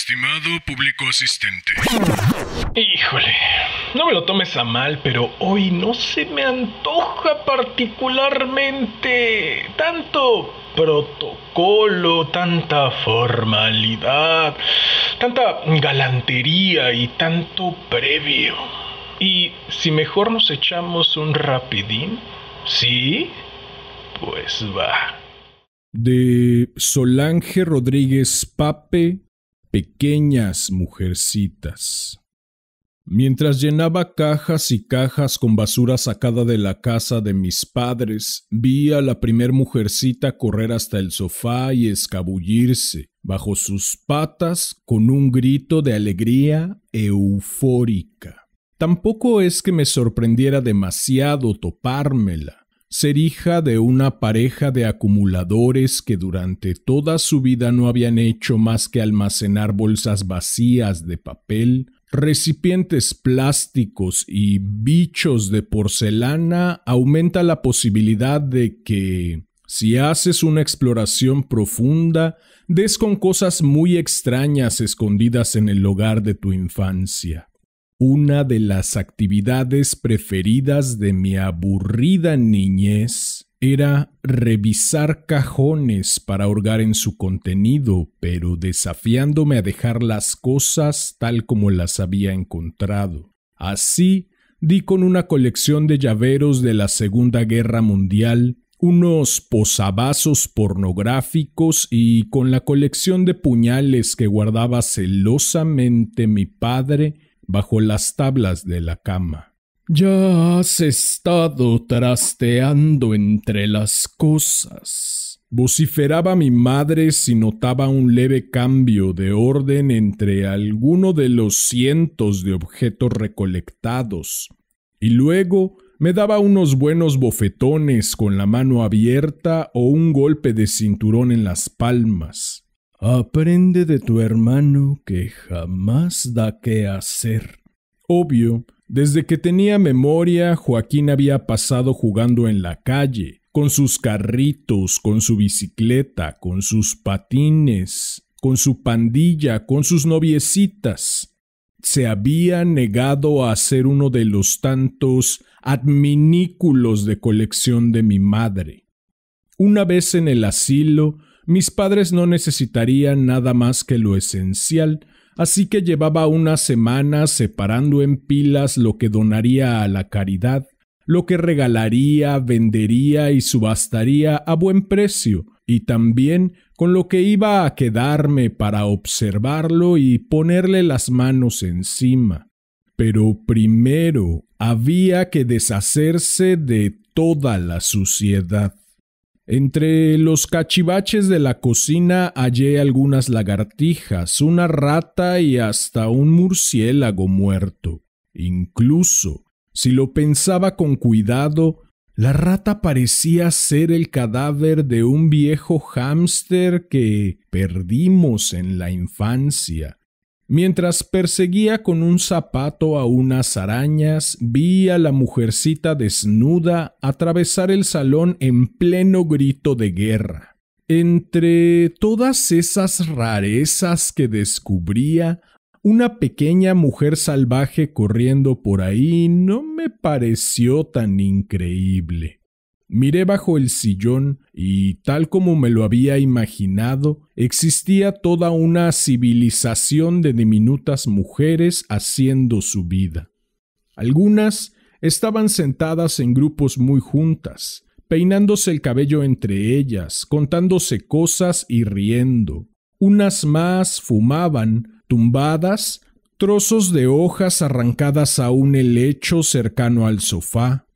Estimado público asistente. Híjole, no me lo tomes a mal, pero hoy no se me antoja particularmente tanto protocolo, tanta formalidad, tanta galantería y tanto previo. Y si mejor nos echamos un rapidín, ¿sí? Pues va. De Solange Rodríguez Pape pequeñas mujercitas. Mientras llenaba cajas y cajas con basura sacada de la casa de mis padres, vi a la primer mujercita correr hasta el sofá y escabullirse bajo sus patas con un grito de alegría eufórica. Tampoco es que me sorprendiera demasiado topármela ser hija de una pareja de acumuladores que durante toda su vida no habían hecho más que almacenar bolsas vacías de papel, recipientes plásticos y bichos de porcelana, aumenta la posibilidad de que, si haces una exploración profunda, des con cosas muy extrañas escondidas en el hogar de tu infancia una de las actividades preferidas de mi aburrida niñez era revisar cajones para hurgar en su contenido, pero desafiándome a dejar las cosas tal como las había encontrado. Así, di con una colección de llaveros de la Segunda Guerra Mundial, unos posavasos pornográficos y con la colección de puñales que guardaba celosamente mi padre, bajo las tablas de la cama. Ya has estado trasteando entre las cosas, vociferaba mi madre si notaba un leve cambio de orden entre alguno de los cientos de objetos recolectados, y luego me daba unos buenos bofetones con la mano abierta o un golpe de cinturón en las palmas. Aprende de tu hermano que jamás da qué hacer. Obvio, desde que tenía memoria, Joaquín había pasado jugando en la calle, con sus carritos, con su bicicleta, con sus patines, con su pandilla, con sus noviecitas. Se había negado a ser uno de los tantos adminículos de colección de mi madre. Una vez en el asilo, mis padres no necesitarían nada más que lo esencial, así que llevaba una semana separando en pilas lo que donaría a la caridad, lo que regalaría, vendería y subastaría a buen precio, y también con lo que iba a quedarme para observarlo y ponerle las manos encima. Pero primero había que deshacerse de toda la suciedad. Entre los cachivaches de la cocina hallé algunas lagartijas, una rata y hasta un murciélago muerto. Incluso, si lo pensaba con cuidado, la rata parecía ser el cadáver de un viejo hámster que perdimos en la infancia. Mientras perseguía con un zapato a unas arañas, vi a la mujercita desnuda atravesar el salón en pleno grito de guerra. Entre todas esas rarezas que descubría, una pequeña mujer salvaje corriendo por ahí no me pareció tan increíble. Miré bajo el sillón y, tal como me lo había imaginado, existía toda una civilización de diminutas mujeres haciendo su vida. Algunas estaban sentadas en grupos muy juntas, peinándose el cabello entre ellas, contándose cosas y riendo. Unas más fumaban, tumbadas, trozos de hojas arrancadas a un helecho cercano al sofá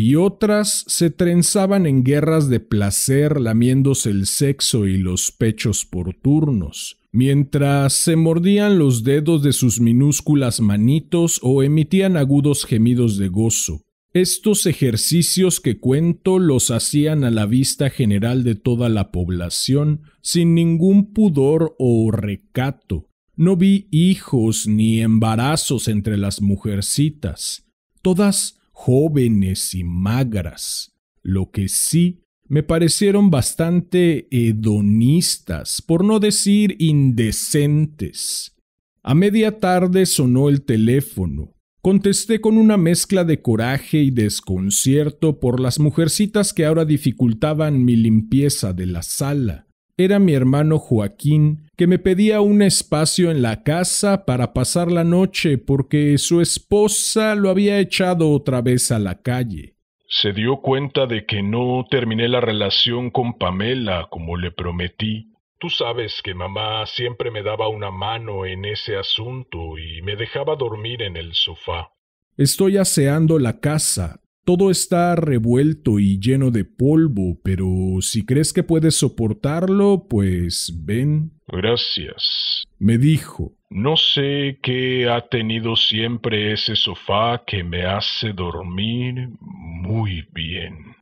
y otras se trenzaban en guerras de placer lamiéndose el sexo y los pechos por turnos, mientras se mordían los dedos de sus minúsculas manitos o emitían agudos gemidos de gozo. Estos ejercicios que cuento los hacían a la vista general de toda la población, sin ningún pudor o recato. No vi hijos ni embarazos entre las mujercitas. Todas jóvenes y magras, lo que sí me parecieron bastante hedonistas, por no decir indecentes. A media tarde sonó el teléfono. Contesté con una mezcla de coraje y desconcierto por las mujercitas que ahora dificultaban mi limpieza de la sala era mi hermano Joaquín, que me pedía un espacio en la casa para pasar la noche porque su esposa lo había echado otra vez a la calle. Se dio cuenta de que no terminé la relación con Pamela como le prometí. Tú sabes que mamá siempre me daba una mano en ese asunto y me dejaba dormir en el sofá. Estoy aseando la casa, todo está revuelto y lleno de polvo, pero si crees que puedes soportarlo, pues ven. Gracias. Me dijo. No sé qué ha tenido siempre ese sofá que me hace dormir muy bien.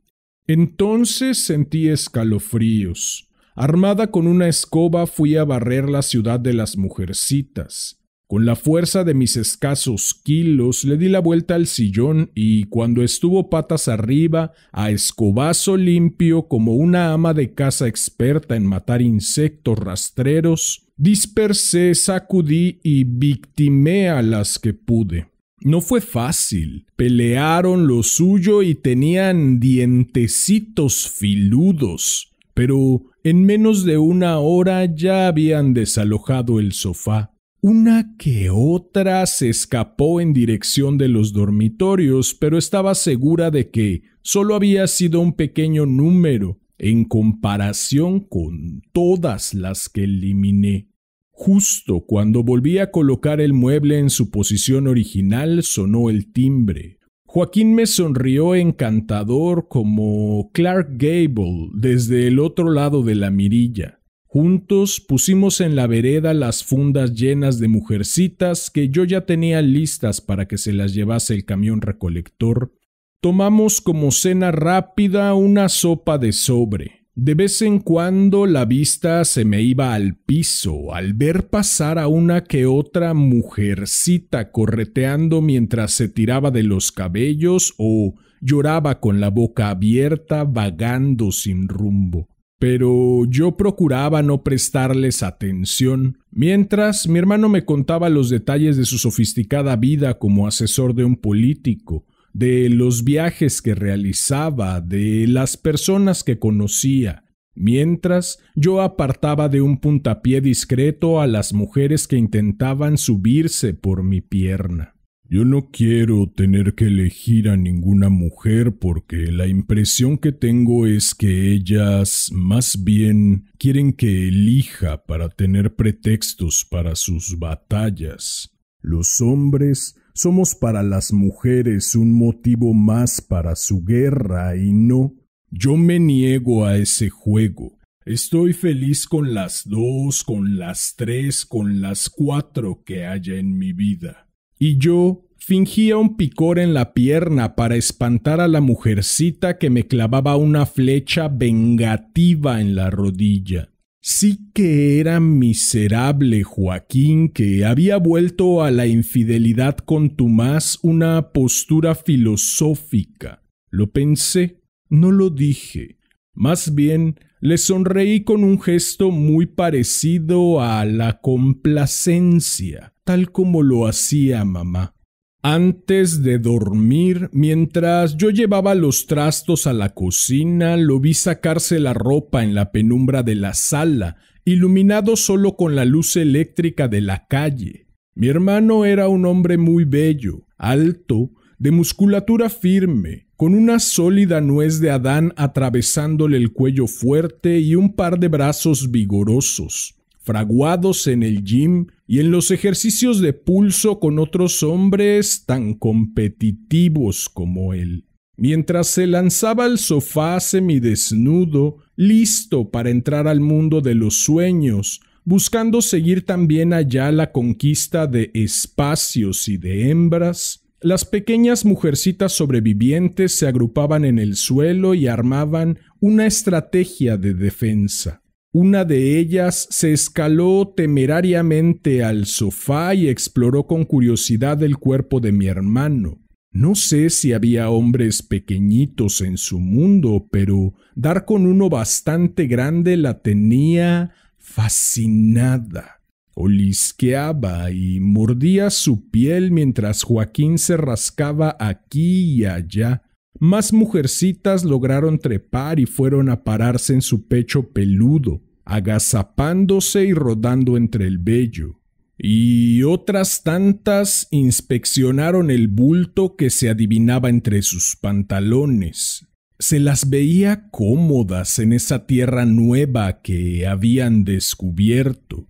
Entonces sentí escalofríos. Armada con una escoba fui a barrer la ciudad de las mujercitas. Con la fuerza de mis escasos kilos le di la vuelta al sillón y cuando estuvo patas arriba, a escobazo limpio como una ama de casa experta en matar insectos rastreros, dispersé, sacudí y victimé a las que pude. No fue fácil. Pelearon lo suyo y tenían dientecitos filudos. Pero en menos de una hora ya habían desalojado el sofá. Una que otra se escapó en dirección de los dormitorios, pero estaba segura de que solo había sido un pequeño número en comparación con todas las que eliminé. Justo cuando volví a colocar el mueble en su posición original, sonó el timbre. Joaquín me sonrió encantador como Clark Gable desde el otro lado de la mirilla. Juntos pusimos en la vereda las fundas llenas de mujercitas que yo ya tenía listas para que se las llevase el camión recolector. Tomamos como cena rápida una sopa de sobre. De vez en cuando la vista se me iba al piso al ver pasar a una que otra mujercita correteando mientras se tiraba de los cabellos o lloraba con la boca abierta vagando sin rumbo pero yo procuraba no prestarles atención. Mientras mi hermano me contaba los detalles de su sofisticada vida como asesor de un político, de los viajes que realizaba, de las personas que conocía, mientras yo apartaba de un puntapié discreto a las mujeres que intentaban subirse por mi pierna. Yo no quiero tener que elegir a ninguna mujer porque la impresión que tengo es que ellas más bien quieren que elija para tener pretextos para sus batallas. Los hombres somos para las mujeres un motivo más para su guerra y no. Yo me niego a ese juego. Estoy feliz con las dos, con las tres, con las cuatro que haya en mi vida y yo fingía un picor en la pierna para espantar a la mujercita que me clavaba una flecha vengativa en la rodilla. Sí que era miserable Joaquín que había vuelto a la infidelidad con Tomás una postura filosófica. Lo pensé, no lo dije. Más bien, le sonreí con un gesto muy parecido a la complacencia tal como lo hacía mamá. Antes de dormir, mientras yo llevaba los trastos a la cocina, lo vi sacarse la ropa en la penumbra de la sala, iluminado solo con la luz eléctrica de la calle. Mi hermano era un hombre muy bello, alto, de musculatura firme, con una sólida nuez de Adán atravesándole el cuello fuerte y un par de brazos vigorosos fraguados en el gym y en los ejercicios de pulso con otros hombres tan competitivos como él. Mientras se lanzaba al sofá semidesnudo, listo para entrar al mundo de los sueños, buscando seguir también allá la conquista de espacios y de hembras, las pequeñas mujercitas sobrevivientes se agrupaban en el suelo y armaban una estrategia de defensa. Una de ellas se escaló temerariamente al sofá y exploró con curiosidad el cuerpo de mi hermano. No sé si había hombres pequeñitos en su mundo, pero dar con uno bastante grande la tenía fascinada. Olisqueaba y mordía su piel mientras Joaquín se rascaba aquí y allá. Más mujercitas lograron trepar y fueron a pararse en su pecho peludo, agazapándose y rodando entre el vello. Y otras tantas inspeccionaron el bulto que se adivinaba entre sus pantalones. Se las veía cómodas en esa tierra nueva que habían descubierto.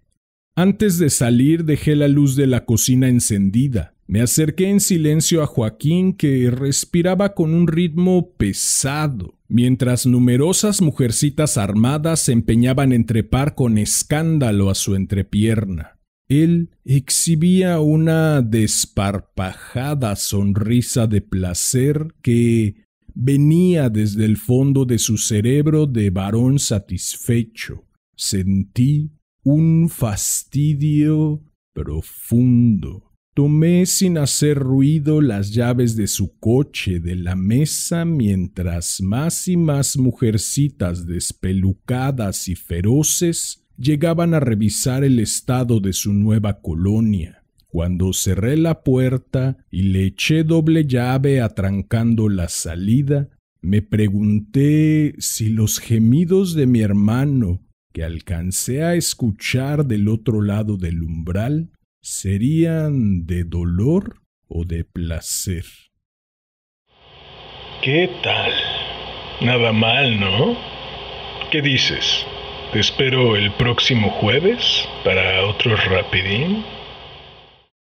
Antes de salir dejé la luz de la cocina encendida me acerqué en silencio a Joaquín, que respiraba con un ritmo pesado, mientras numerosas mujercitas armadas se empeñaban en trepar con escándalo a su entrepierna. Él exhibía una desparpajada sonrisa de placer que venía desde el fondo de su cerebro de varón satisfecho. Sentí un fastidio profundo. Tomé sin hacer ruido las llaves de su coche de la mesa mientras más y más mujercitas despelucadas y feroces llegaban a revisar el estado de su nueva colonia. Cuando cerré la puerta y le eché doble llave atrancando la salida, me pregunté si los gemidos de mi hermano, que alcancé a escuchar del otro lado del umbral, serían de dolor o de placer. ¿Qué tal? Nada mal, ¿no? ¿Qué dices? ¿Te espero el próximo jueves para otro rapidín?